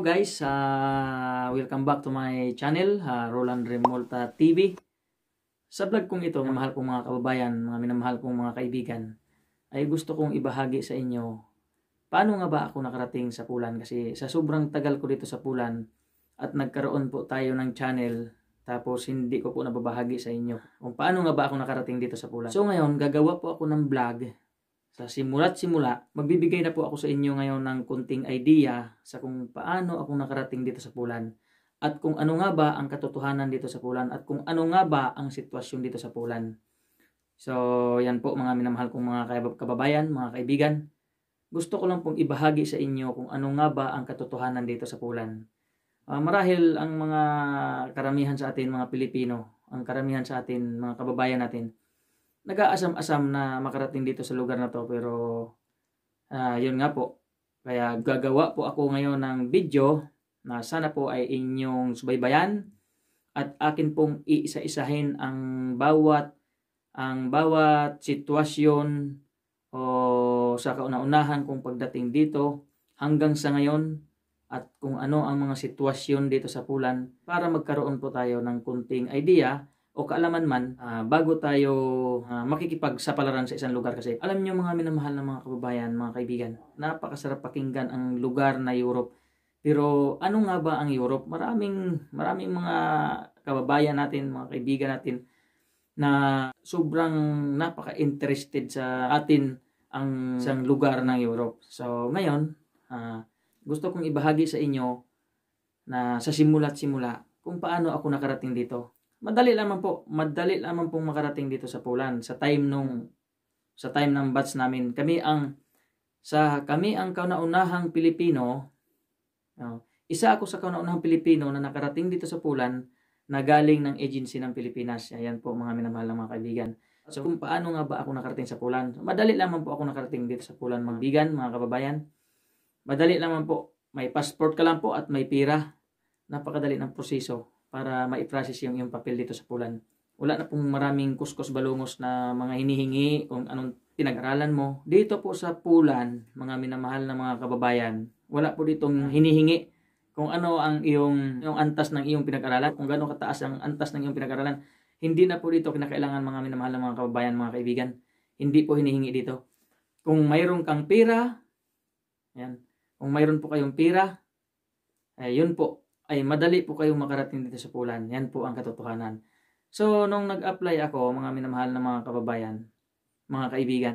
guys, uh, welcome back to my channel, uh, Roland Remolta TV. Sa vlog kong ito, minamahal kong mga kababayan, mga minamahal kong mga kaibigan, ay gusto kong ibahagi sa inyo, paano nga ba ako nakarating sa Pulan? Kasi sa sobrang tagal ko dito sa Pulan, at nagkaroon po tayo ng channel, tapos hindi ko po nababahagi sa inyo, kung paano nga ba ako nakarating dito sa Pulan. So ngayon, gagawa po ako ng vlog sa simula't simula, magbibigay na po ako sa inyo ngayon ng kunting idea sa kung paano ako nakarating dito sa Pulan at kung ano nga ba ang katotohanan dito sa Pulan at kung ano nga ba ang sitwasyon dito sa Pulan. So, yan po mga minamahal kong mga kababayan, mga kaibigan. Gusto ko lang pong ibahagi sa inyo kung ano nga ba ang katotohanan dito sa Pulan. Uh, marahil ang mga karamihan sa atin, mga Pilipino, ang karamihan sa atin, mga kababayan natin, nag-aasam-asam na makarating dito sa lugar na to pero uh, yun nga po kaya gagawa po ako ngayon ng video na sana po ay inyong subaybayan at akin pong iisa-isahin ang bawat ang bawat sitwasyon o sa kauna-unahan kung pagdating dito hanggang sa ngayon at kung ano ang mga sitwasyon dito sa Pulan para magkaroon po tayo ng kunting idea o kaalaman man uh, bago tayo uh, ah, makikipag sa palaran sa isang lugar kasi alam niyo mga minamahal ng mga kababayan, mga kaibigan, napakasarap pakinggan ang lugar na Europe. Pero ano nga ba ang Europe? Maraming maraming mga kababayan natin, mga kaibigan natin na sobrang napaka-interested sa atin ang isang lugar ng Europe. So ngayon, uh, gusto kong ibahagi sa inyo na sa simula't simula kung paano ako nakarating dito madali lamang po, madali lamang pong makarating dito sa Poland sa time nung sa time ng batch namin. Kami ang sa kami ang kauna-unahang Pilipino. Uh, isa ako sa kauna-unahang Pilipino na nakarating dito sa Poland na galing ng agency ng Pilipinas. Ayan po mga minamahal ng mga kaibigan. So kung paano nga ba ako nakarating sa Poland? Madali lamang po ako nakarating dito sa Poland mga kaibigan, mga kababayan. Madali lamang po. May passport ka lang po at may pira. Napakadali ng proseso para ma-process yung, yung papel dito sa Pulan. Wala na pong maraming kuskus balungos na mga hinihingi kung anong pinag-aralan mo. Dito po sa Pulan, mga minamahal na mga kababayan, wala po ditong hinihingi kung ano ang iyong yung antas ng iyong pinag-aralan, kung gaano kataas ang antas ng iyong pinag-aralan. Hindi na po dito kinakailangan mga minamahal na mga kababayan, mga kaibigan. Hindi po hinihingi dito. Kung mayroon kang pera, yan. Kung mayroon po kayong pera, eh, yun po, ay madali po kayong makarating dito sa pulan. Yan po ang katotohanan. So, nung nag-apply ako, mga minamahal na mga kababayan, mga kaibigan,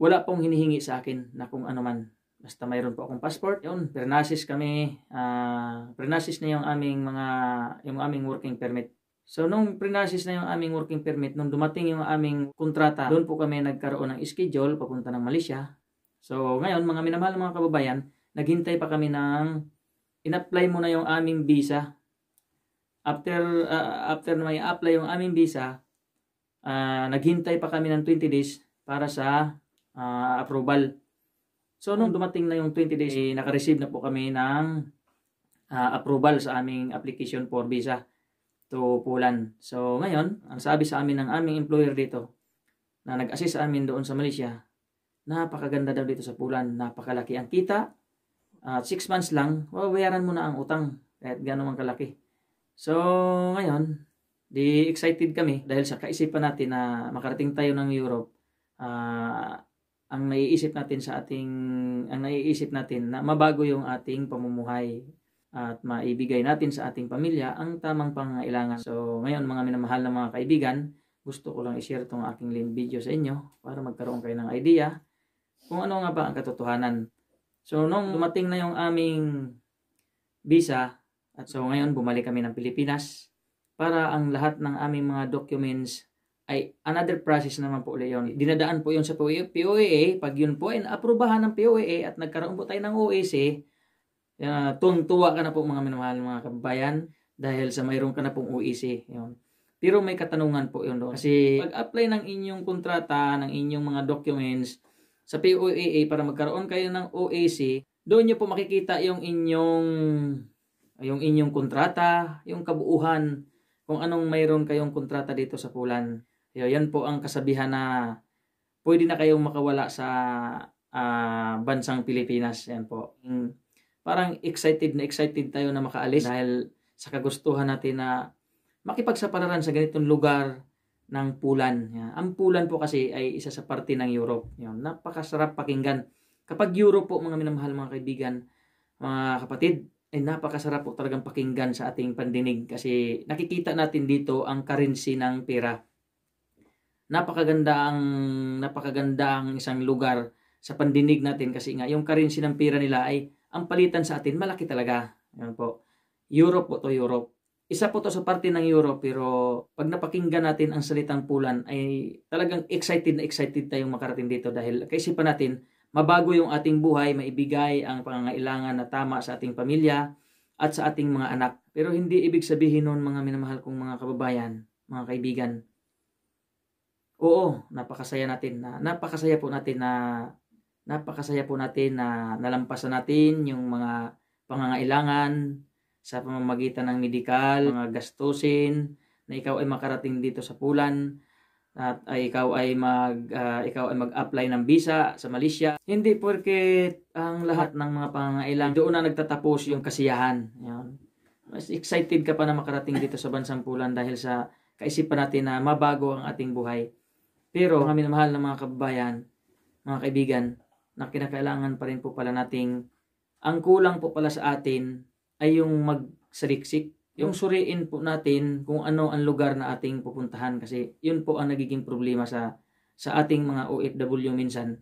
wala pong hinihingi sa akin na kung ano man. Basta mayroon po akong passport. Yun, pernasis kami. Uh, ah, pernasis na yung aming mga, yung aming working permit. So, nung prenasis na yung aming working permit, nung dumating yung aming kontrata, doon po kami nagkaroon ng schedule papunta ng Malaysia. So, ngayon, mga minamahal mga kababayan, naghintay pa kami ng inapply apply mo na yung aming visa. After, uh, after na may apply yung aming visa, uh, naghintay pa kami ng 20 days para sa uh, approval. So, nung dumating na yung 20 days, eh, naka-receive na po kami ng uh, approval sa aming application for visa to Poland. So, ngayon, ang sabi sa amin ng aming employer dito, na nag-assist sa amin doon sa Malaysia, napakaganda daw dito sa Poland, napakalaki ang kita, uh, ah, 6 months lang, babayaran mo na ang utang kahit gano'ng kalaki. So, ngayon, di excited kami dahil sa kaisipan natin na makarating tayo ng Europe. Uh, ang naiisip natin sa ating ang naiisip natin na mabago yung ating pamumuhay at maibigay natin sa ating pamilya ang tamang pangailangan. So, ngayon mga minamahal na mga kaibigan, gusto ko lang i-share itong aking video sa inyo para magkaroon kayo ng idea kung ano nga ba ang katotohanan So, nung dumating na yung aming visa, at so ngayon bumalik kami ng Pilipinas para ang lahat ng aming mga documents ay another process naman po ulit yun. Dinadaan po yun sa POEA. E Pag yun po ay naaprubahan ng POEA at nagkaroon po tayo ng OAC, e uh, ah, tuntua ka na po mga minamahal mga kababayan dahil sa mayroon ka na pong OAC. E yun. Pero may katanungan po yun doon. Kasi pag-apply ng inyong kontrata, ng inyong mga documents, sa POAA para magkaroon kayo ng OAC, doon nyo po makikita yung inyong yung inyong kontrata, yung kabuuhan, kung anong mayroon kayong kontrata dito sa Pulan. Yan po ang kasabihan na pwede na kayong makawala sa uh, bansang Pilipinas. Yan po. Parang excited na excited tayo na makaalis dahil sa kagustuhan natin na makipagsapararan sa ganitong lugar ng pulan. Ang pulan po kasi ay isa sa parte ng Europe. Yan. Napakasarap pakinggan. Kapag Europe po mga minamahal mga kaibigan, mga kapatid, ay napakasarap po talagang pakinggan sa ating pandinig kasi nakikita natin dito ang currency ng pera. Napakaganda ang napakaganda ang isang lugar sa pandinig natin kasi nga yung currency ng pera nila ay ang palitan sa atin malaki talaga. Yan po. Europe po to Europe. Isa po to sa parte ng Europe pero pag napakinggan natin ang salitang pulan ay talagang excited na excited tayong makarating dito dahil kaisipan natin mabago yung ating buhay, maibigay ang pangangailangan na tama sa ating pamilya at sa ating mga anak. Pero hindi ibig sabihin noon mga minamahal kong mga kababayan, mga kaibigan. Oo, napakasaya natin na napakasaya po natin na napakasaya po natin na nalampasan natin yung mga pangangailangan, sa pamamagitan ng medikal, mga gastusin, na ikaw ay makarating dito sa Pulan at ay ikaw ay mag uh, ikaw ay mag-apply ng visa sa Malaysia. Hindi porket ang lahat ng mga pangangailangan doon na nagtatapos yung kasiyahan. Yan. Mas excited ka pa na makarating dito sa bansang Pulan dahil sa kaisipan natin na mabago ang ating buhay. Pero kami mahal ng mga kababayan, mga kaibigan, na kinakailangan pa rin po pala nating ang kulang po pala sa atin ay yung magsaliksik. Yung hmm. suriin po natin kung ano ang lugar na ating pupuntahan kasi yun po ang nagiging problema sa sa ating mga OFW minsan.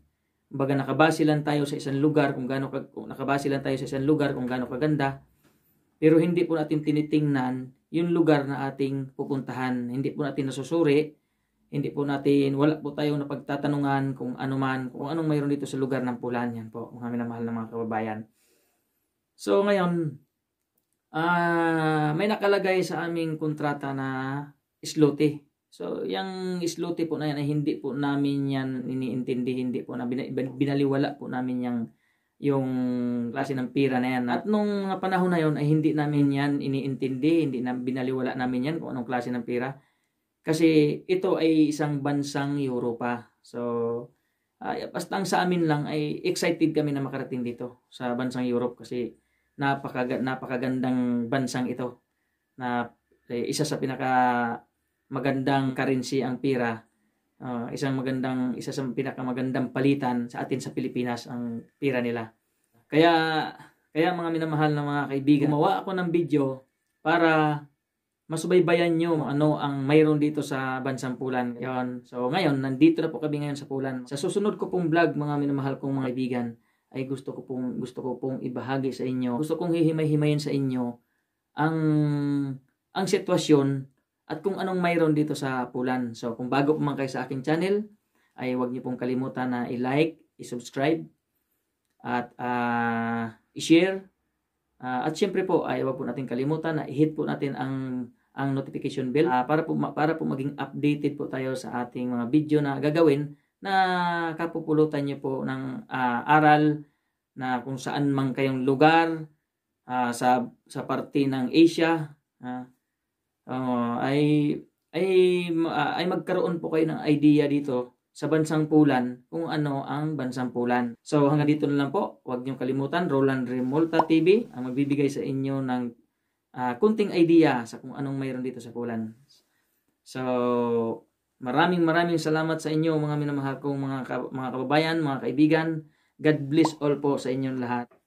Baga nakabase lang tayo sa isang lugar kung gaano kag nakabase lang tayo sa isang lugar kung gaano kaganda. Pero hindi po natin tinitingnan yung lugar na ating pupuntahan. Hindi po natin nasusuri hindi po natin, wala po tayong napagtatanungan kung ano man, kung anong mayroon dito sa lugar ng Pulan. Yan po, mga minamahal ng mga kababayan. So ngayon, uh, may nakalagay sa aming kontrata na islote. So, yung islote po na yan, hindi po namin yan iniintindi, hindi po na binaliwala po namin yung, yung klase ng pira na yan. At nung panahon na yon ay hindi namin yan iniintindi, hindi na binaliwala namin yan kung anong klase ng pira. Kasi ito ay isang bansang Europa. So, uh, basta sa amin lang ay excited kami na makarating dito sa bansang Europe kasi napaka, napakagandang bansang ito na eh, isa sa pinaka magandang currency ang pira uh, isang magandang isa sa pinakamagandang palitan sa atin sa Pilipinas ang pira nila kaya kaya mga minamahal na mga kaibigan gumawa ako ng video para masubaybayan nyo ano ang mayroon dito sa Bansang Pulan. Yun. So ngayon, nandito na po kami ngayon sa Pulan. Sa susunod ko pong vlog mga minamahal kong mga kaibigan, ay gusto ko pong gusto ko pong ibahagi sa inyo. Gusto kong hihimay-himayin sa inyo ang ang sitwasyon at kung anong mayroon dito sa pulan. So kung bago pa man kayo sa akin channel, ay huwag niyo pong kalimutan na i-like, i-subscribe at uh, i-share. Uh, at siyempre po ay huwag po natin kalimutan na i-hit po natin ang ang notification bell uh, para po para po maging updated po tayo sa ating mga video na gagawin na kapupulutan niyo po ng uh, aral na kung saan man kayong lugar uh, sa sa parte ng Asia uh, uh, ay ay uh, ay magkaroon po kayo ng idea dito sa bansang Pulan kung ano ang bansang Pulan. So hanggang dito na lang po. Huwag niyong kalimutan Roland Remolta TV ang magbibigay sa inyo ng uh, kunting idea sa kung anong mayroon dito sa Pulan. So maraming maraming salamat sa inyo mga minamahal kong mga, ka mga kababayan, mga kaibigan. God bless all po sa inyong lahat.